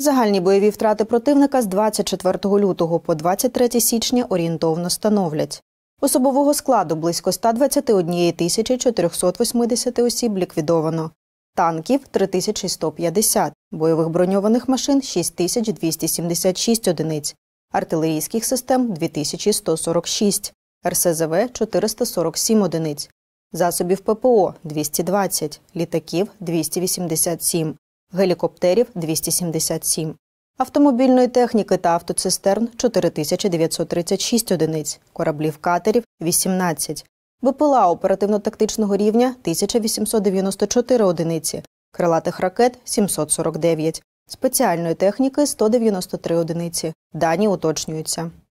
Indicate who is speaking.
Speaker 1: Загальні бойові втрати противника з 24 лютого по 23 січня орієнтовно становлять. Особового складу близько 121 тисячі 480 осіб ліквідовано, танків 3150, бойових броньованих машин 6276 одиниць, артилерійських систем 2146, РСЗВ 447 одиниць, засобів ППО 220, літаків 287 гелікоптерів 277, автомобільної техніки та автоцистерн 4936 одиниць, кораблів катерів 18, БПЛА оперативно-тактичного рівня 1894 одиниці, крилатих ракет 749, спеціальної техніки 193 одиниці. Дані уточнюються.